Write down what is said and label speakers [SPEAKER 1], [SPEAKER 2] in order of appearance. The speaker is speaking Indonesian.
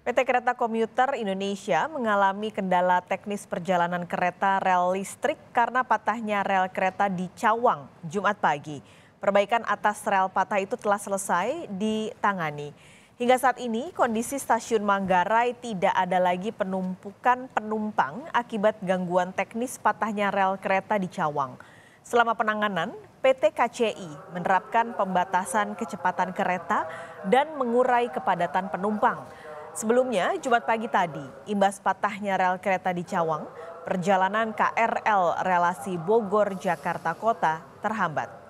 [SPEAKER 1] PT Kereta Komuter Indonesia mengalami kendala teknis perjalanan kereta rel listrik karena patahnya rel kereta di Cawang Jumat pagi. Perbaikan atas rel patah itu telah selesai ditangani. Hingga saat ini kondisi stasiun Manggarai tidak ada lagi penumpukan penumpang akibat gangguan teknis patahnya rel kereta di Cawang. Selama penanganan, PT KCI menerapkan pembatasan kecepatan kereta dan mengurai kepadatan penumpang. Sebelumnya, Jumat pagi tadi, imbas patahnya rel kereta di Cawang, perjalanan KRL relasi Bogor-Jakarta Kota terhambat.